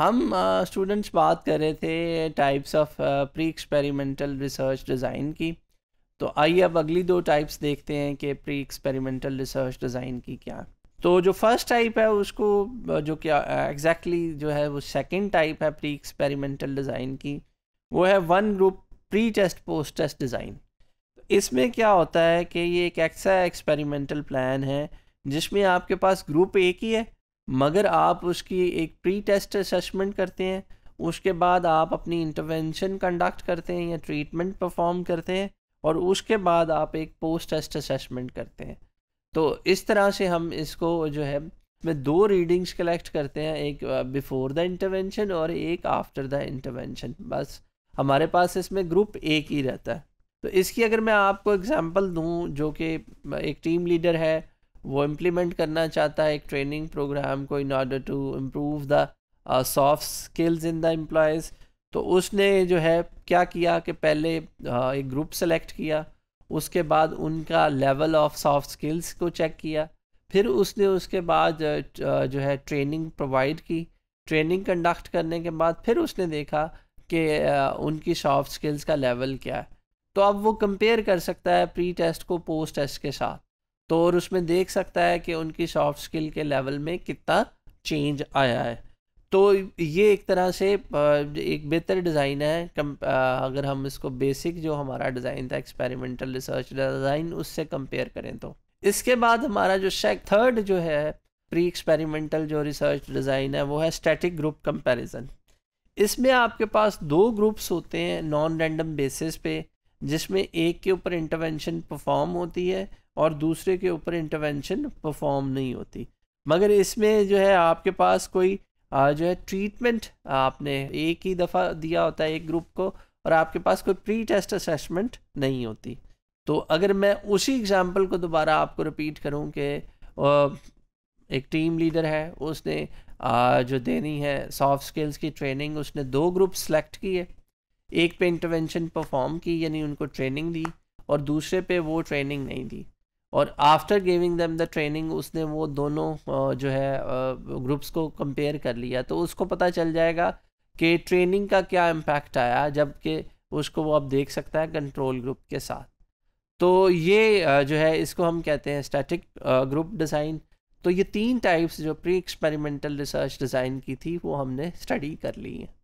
हम students uh, बात कर रहे थे types of pre experimental research design की तो आइए अब अगली दो टाइप्स देखते हैं कि प्री एक्सपेरिमेंटल रिसर्च डिज़ाइन की क्या तो जो फर्स्ट टाइप है उसको uh, जो क्या एग्जैक्टली uh, exactly जो है वो सेकंड टाइप है प्री एक्सपेरिमेंटल डिज़ाइन की वो है one group pre test post test design इसमें क्या होता है कि ये एक ऐसा एक्सपेरिमेंटल प्लान है जिसमें आपके पास ग्रुप एक ही है मगर आप उसकी एक प्री टेस्ट असेसमेंट करते हैं उसके बाद आप अपनी इंटरवेंशन कंडक्ट करते हैं या ट्रीटमेंट परफॉर्म करते हैं और उसके बाद आप एक पोस्ट टेस्ट असेसमेंट करते हैं तो इस तरह से हम इसको जो है मैं दो रीडिंग्स कलेक्ट करते हैं एक बिफोर द इंटरवेंशन और एक आफ्टर द इंटरवेंशन बस हमारे पास इसमें ग्रुप एक ही रहता है तो इसकी अगर मैं आपको एग्जांपल दूं जो कि एक टीम लीडर है वो इम्प्लीमेंट करना चाहता है एक ट्रेनिंग प्रोग्राम को in order to improve the soft skills in the employees तो उसने जो है क्या किया कि पहले uh, एक ग्रुप सेलेक्ट किया उसके बाद उनका लेवल ऑफ सॉफ्ट स्किल्स को चेक किया फिर उसने उसके बाद uh, uh जो है ट्रेनिंग प्रोवाइड की ट्रेनिंग कंडक्ट करने के बाद फिर उसने देखा कि uh, उनकी सॉफ्ट स्किल्स का लेवल क्या है तो अब वो कंपेयर कर सकता है प्री टेस्ट को पोस्ट टेस्ट के साथ तो और उसमें देख सकता है कि उनकी सॉफ्ट स्किल के लेवल में कितना चेंज आया है तो ये एक तरह से एक बेहतर डिज़ाइन है अगर हम इसको बेसिक जो हमारा डिज़ाइन था एक्सपेरिमेंटल रिसर्च डिज़ाइन उससे कंपेयर करें तो इसके बाद हमारा जो शेक थर्ड जो है प्री एक्सपेरिमेंटल जो रिसर्च डिज़ाइन है वो है स्टैटिक ग्रुप कंपैरिजन इसमें आपके पास दो ग्रुप्स होते हैं नॉन रैंडम बेसिस पे जिसमें एक के ऊपर इंटरवेंशन परफॉर्म होती है और दूसरे के ऊपर इंटरवेंशन परफॉर्म नहीं होती मगर इसमें जो है आपके पास कोई जो है ट्रीटमेंट आपने एक ही दफ़ा दिया होता है एक ग्रुप को और आपके पास कोई प्री टेस्ट असेसमेंट नहीं होती तो अगर मैं उसी एग्जाम्पल को दोबारा आपको रिपीट करूं कि एक टीम लीडर है उसने जो देनी है सॉफ्ट स्किल्स की ट्रेनिंग उसने दो ग्रुप सेलेक्ट किए एक पे इंटरवेंशन परफॉर्म की यानी उनको ट्रेनिंग दी और दूसरे पे वो ट्रेनिंग नहीं दी और after giving them the training उसने वो दोनों जो है ग्रुप्स को कंपेयर कर लिया तो उसको पता चल जाएगा कि ट्रेनिंग का क्या इम्पैक्ट आया जबकि उसको वो अब देख सकता है कंट्रोल ग्रुप के साथ तो ये जो है इसको हम कहते हैं स्टैटिक ग्रुप डिज़ाइन तो ये तीन टाइप्स जो प्री एक्सपेरिमेंटल रिसर्च डिज़ाइन की थी वो हमने स्टडी कर ली है